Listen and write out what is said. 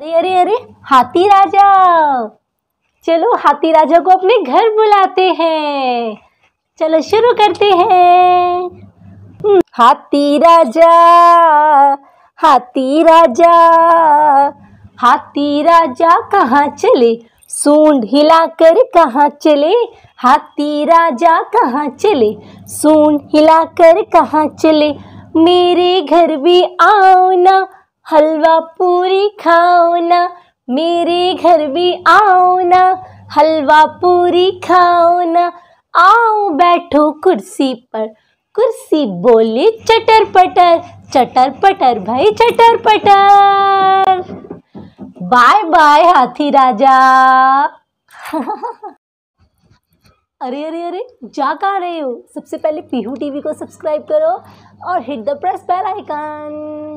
अरे तो अरे अरे हाथी राजा चलो हाथी राजा को अपने घर बुलाते हैं चलो शुरू करते हैं हम्म, हाथी राजा हाथी राजा हाथी राजा कहाँ चले सूंड हिलाकर कहाँ चले हाथी राजा कहाँ चले सूंड हिलाकर कहाँ चले मेरे घर भी आओ ना हलवा पूरी खाओ ना मेरे घर भी आओ ना हलवा पूरी खाओ ना आओ बैठो कुर्सी पर कुर्सी बोली चटर पटर चटर पटर भाई चटर पटर बाय बाय हाथी राजा अरे अरे अरे जा कहाँ रहे हो सबसे पहले पीहू टीवी को सब्सक्राइब करो और hit the press bell icon